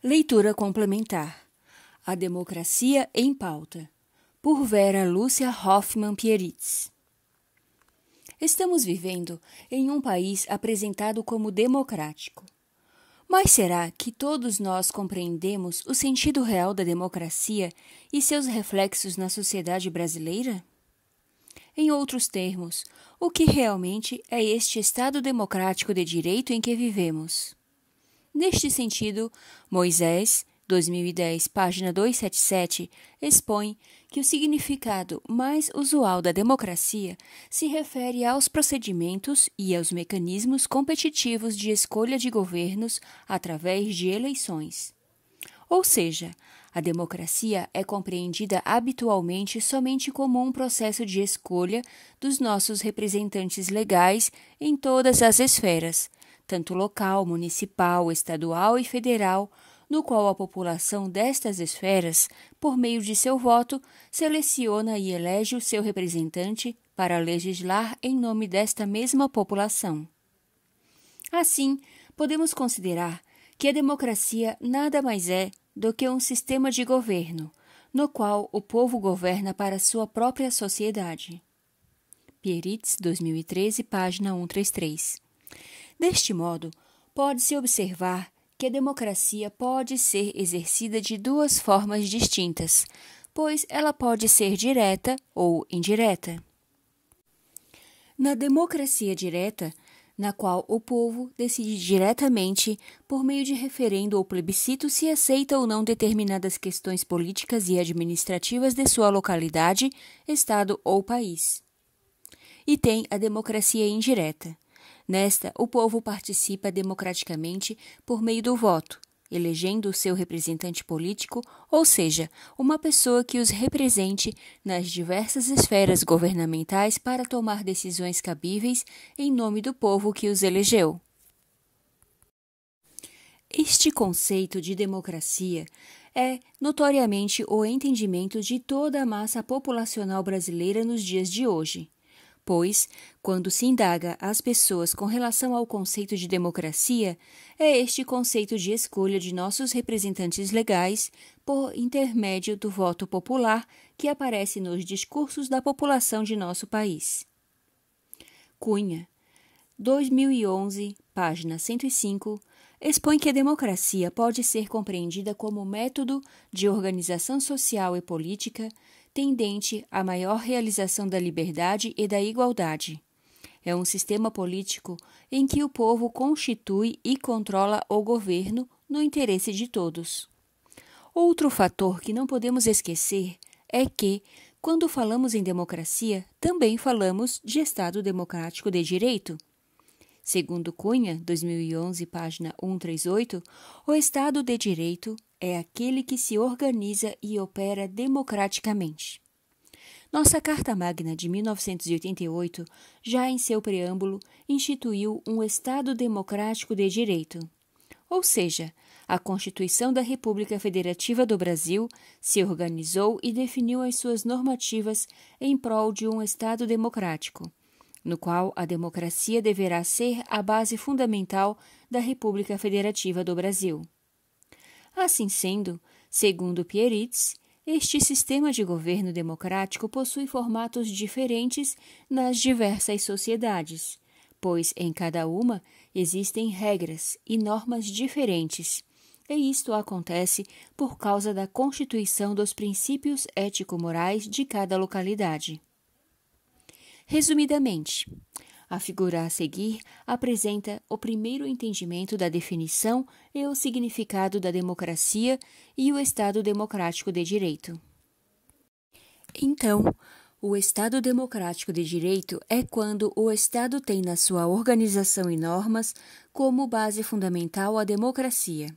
Leitura complementar. A Democracia em Pauta, por Vera Lúcia Hoffman Pieritz. Estamos vivendo em um país apresentado como democrático. Mas será que todos nós compreendemos o sentido real da democracia e seus reflexos na sociedade brasileira? Em outros termos, o que realmente é este Estado democrático de direito em que vivemos? Neste sentido, Moisés, 2010, página 277, expõe que o significado mais usual da democracia se refere aos procedimentos e aos mecanismos competitivos de escolha de governos através de eleições. Ou seja, a democracia é compreendida habitualmente somente como um processo de escolha dos nossos representantes legais em todas as esferas tanto local, municipal, estadual e federal, no qual a população destas esferas, por meio de seu voto, seleciona e elege o seu representante para legislar em nome desta mesma população. Assim, podemos considerar que a democracia nada mais é do que um sistema de governo, no qual o povo governa para sua própria sociedade. Pieritz, 2013, página 133. Deste modo, pode-se observar que a democracia pode ser exercida de duas formas distintas, pois ela pode ser direta ou indireta. Na democracia direta, na qual o povo decide diretamente, por meio de referendo ou plebiscito, se aceita ou não determinadas questões políticas e administrativas de sua localidade, estado ou país. E tem a democracia indireta Nesta, o povo participa democraticamente por meio do voto, elegendo o seu representante político, ou seja, uma pessoa que os represente nas diversas esferas governamentais para tomar decisões cabíveis em nome do povo que os elegeu. Este conceito de democracia é, notoriamente, o entendimento de toda a massa populacional brasileira nos dias de hoje. Pois, quando se indaga às pessoas com relação ao conceito de democracia, é este conceito de escolha de nossos representantes legais por intermédio do voto popular que aparece nos discursos da população de nosso país. Cunha, 2011, página 105, expõe que a democracia pode ser compreendida como método de organização social e política tendente à maior realização da liberdade e da igualdade. É um sistema político em que o povo constitui e controla o governo no interesse de todos. Outro fator que não podemos esquecer é que, quando falamos em democracia, também falamos de Estado Democrático de Direito. Segundo Cunha, 2011, página 138, o Estado de Direito é aquele que se organiza e opera democraticamente. Nossa Carta Magna de 1988, já em seu preâmbulo, instituiu um Estado Democrático de Direito. Ou seja, a Constituição da República Federativa do Brasil se organizou e definiu as suas normativas em prol de um Estado democrático, no qual a democracia deverá ser a base fundamental da República Federativa do Brasil. Assim sendo, segundo Pieritz, este sistema de governo democrático possui formatos diferentes nas diversas sociedades, pois em cada uma existem regras e normas diferentes. E isto acontece por causa da constituição dos princípios ético-morais de cada localidade. Resumidamente, a figura a seguir apresenta o primeiro entendimento da definição e o significado da democracia e o Estado democrático de direito. Então, o Estado democrático de direito é quando o Estado tem na sua organização e normas como base fundamental a democracia.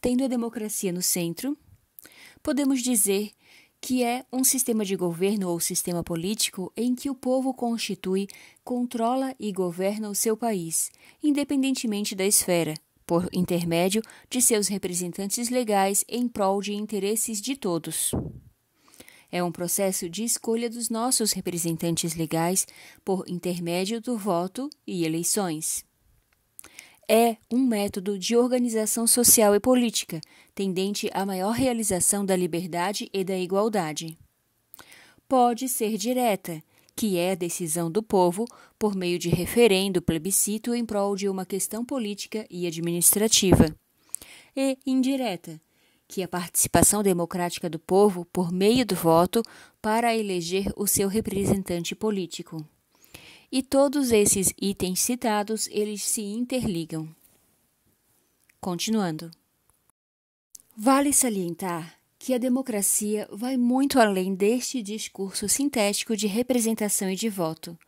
Tendo a democracia no centro, podemos dizer que é um sistema de governo ou sistema político em que o povo constitui, controla e governa o seu país, independentemente da esfera, por intermédio de seus representantes legais em prol de interesses de todos. É um processo de escolha dos nossos representantes legais por intermédio do voto e eleições é um método de organização social e política tendente à maior realização da liberdade e da igualdade. Pode ser direta, que é a decisão do povo por meio de referendo, plebiscito em prol de uma questão política e administrativa. E indireta, que é a participação democrática do povo por meio do voto para eleger o seu representante político. E todos esses itens citados, eles se interligam. Continuando. Vale salientar que a democracia vai muito além deste discurso sintético de representação e de voto,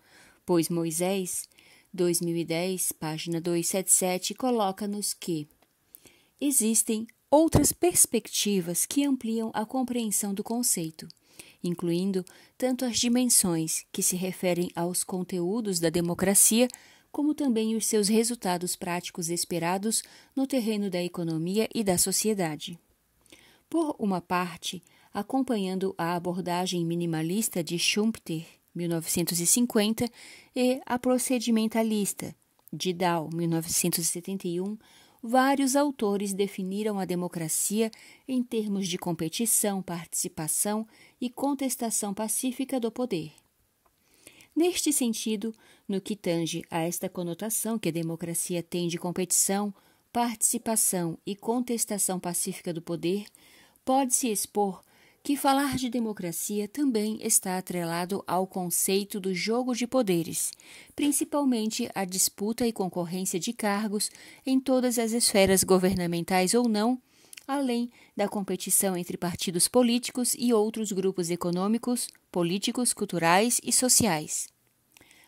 pois Moisés, 2010, página 277, coloca-nos que existem outras perspectivas que ampliam a compreensão do conceito incluindo tanto as dimensões que se referem aos conteúdos da democracia, como também os seus resultados práticos esperados no terreno da economia e da sociedade. Por uma parte, acompanhando a abordagem minimalista de Schumpeter, 1950, e a procedimentalista de Dow, 1971, vários autores definiram a democracia em termos de competição, participação e contestação pacífica do poder. Neste sentido, no que tange a esta conotação que a democracia tem de competição, participação e contestação pacífica do poder, pode-se expor que falar de democracia também está atrelado ao conceito do jogo de poderes, principalmente a disputa e concorrência de cargos em todas as esferas governamentais ou não, além da competição entre partidos políticos e outros grupos econômicos, políticos, culturais e sociais.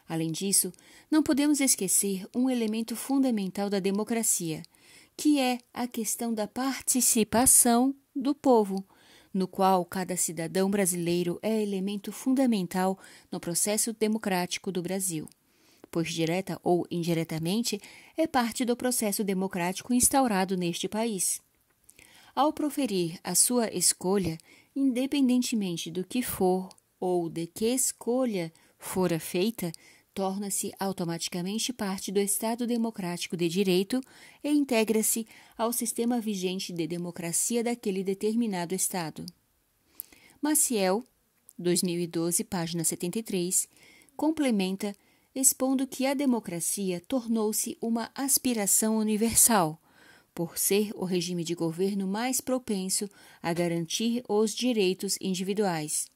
Além disso, não podemos esquecer um elemento fundamental da democracia, que é a questão da participação do povo no qual cada cidadão brasileiro é elemento fundamental no processo democrático do Brasil, pois direta ou indiretamente é parte do processo democrático instaurado neste país. Ao proferir a sua escolha, independentemente do que for ou de que escolha fora feita, torna-se automaticamente parte do Estado Democrático de Direito e integra-se ao sistema vigente de democracia daquele determinado Estado. Maciel, 2012, página 73, complementa expondo que a democracia tornou-se uma aspiração universal, por ser o regime de governo mais propenso a garantir os direitos individuais.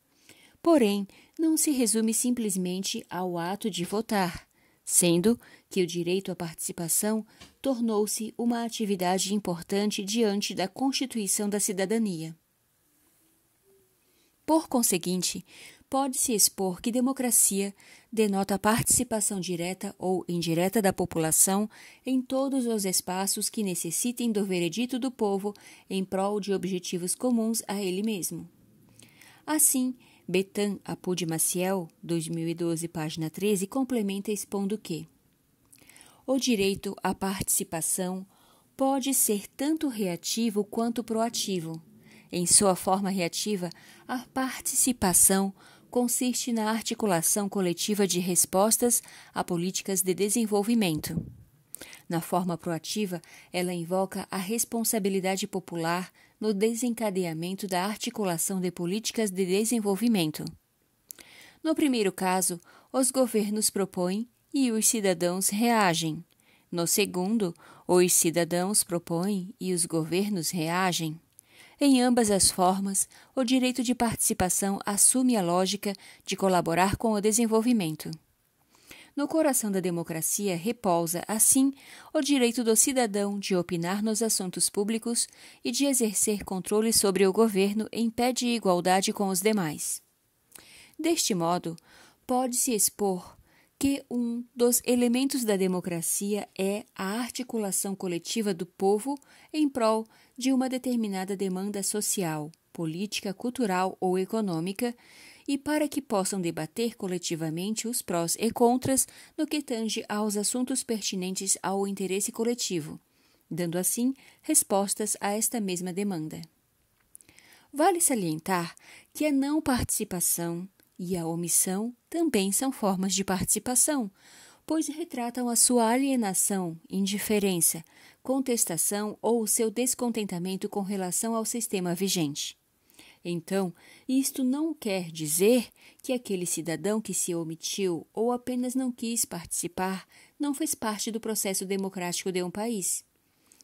Porém, não se resume simplesmente ao ato de votar, sendo que o direito à participação tornou-se uma atividade importante diante da constituição da cidadania. Por conseguinte, pode-se expor que democracia denota a participação direta ou indireta da população em todos os espaços que necessitem do veredito do povo em prol de objetivos comuns a ele mesmo. Assim, Betan Apude Maciel, 2012, página 13, complementa expondo que o direito à participação pode ser tanto reativo quanto proativo. Em sua forma reativa, a participação consiste na articulação coletiva de respostas a políticas de desenvolvimento. Na forma proativa, ela invoca a responsabilidade popular no desencadeamento da articulação de políticas de desenvolvimento. No primeiro caso, os governos propõem e os cidadãos reagem. No segundo, os cidadãos propõem e os governos reagem. Em ambas as formas, o direito de participação assume a lógica de colaborar com o desenvolvimento. No coração da democracia repousa, assim, o direito do cidadão de opinar nos assuntos públicos e de exercer controle sobre o governo em pé de igualdade com os demais. Deste modo, pode-se expor que um dos elementos da democracia é a articulação coletiva do povo em prol de uma determinada demanda social, política, cultural ou econômica, e para que possam debater coletivamente os prós e contras no que tange aos assuntos pertinentes ao interesse coletivo, dando assim respostas a esta mesma demanda. Vale salientar que a não participação e a omissão também são formas de participação, pois retratam a sua alienação, indiferença, contestação ou o seu descontentamento com relação ao sistema vigente. Então, isto não quer dizer que aquele cidadão que se omitiu ou apenas não quis participar não fez parte do processo democrático de um país.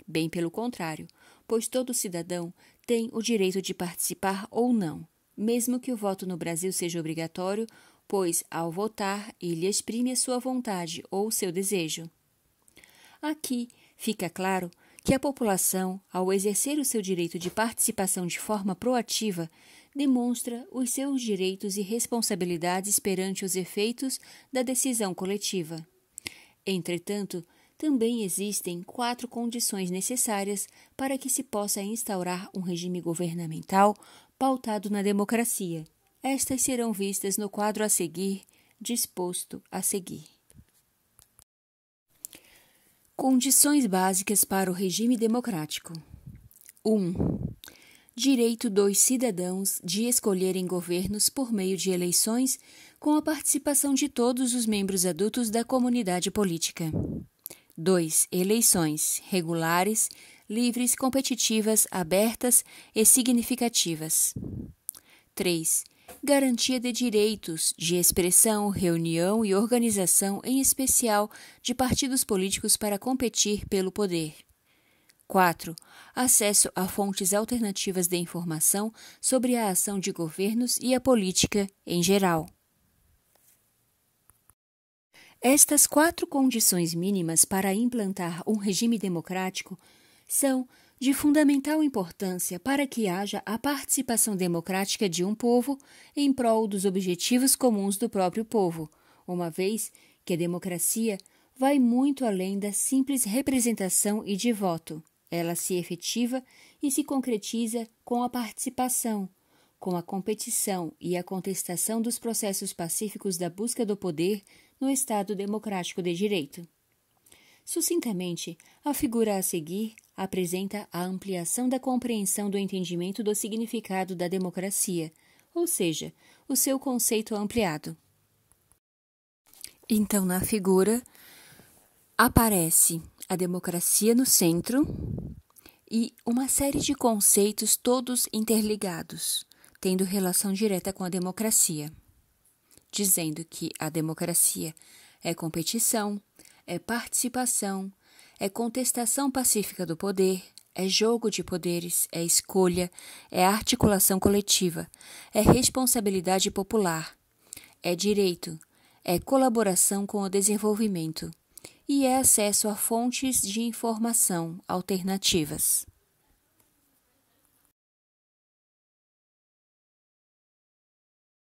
Bem pelo contrário, pois todo cidadão tem o direito de participar ou não, mesmo que o voto no Brasil seja obrigatório, pois, ao votar, ele exprime a sua vontade ou seu desejo. Aqui fica claro que a população, ao exercer o seu direito de participação de forma proativa, demonstra os seus direitos e responsabilidades perante os efeitos da decisão coletiva. Entretanto, também existem quatro condições necessárias para que se possa instaurar um regime governamental pautado na democracia. Estas serão vistas no quadro a seguir, disposto a seguir. Condições básicas para o regime democrático: 1. Um, direito dos cidadãos de escolherem governos por meio de eleições com a participação de todos os membros adultos da comunidade política. 2. Eleições regulares, livres, competitivas, abertas e significativas. 3 garantia de direitos de expressão, reunião e organização, em especial de partidos políticos para competir pelo poder. 4. Acesso a fontes alternativas de informação sobre a ação de governos e a política em geral. Estas quatro condições mínimas para implantar um regime democrático são de fundamental importância para que haja a participação democrática de um povo em prol dos objetivos comuns do próprio povo, uma vez que a democracia vai muito além da simples representação e de voto. Ela se efetiva e se concretiza com a participação, com a competição e a contestação dos processos pacíficos da busca do poder no Estado democrático de direito. Sucintamente, a figura a seguir apresenta a ampliação da compreensão do entendimento do significado da democracia, ou seja, o seu conceito ampliado. Então, na figura, aparece a democracia no centro e uma série de conceitos todos interligados, tendo relação direta com a democracia, dizendo que a democracia é competição, é participação, é contestação pacífica do poder, é jogo de poderes, é escolha, é articulação coletiva, é responsabilidade popular, é direito, é colaboração com o desenvolvimento e é acesso a fontes de informação alternativas.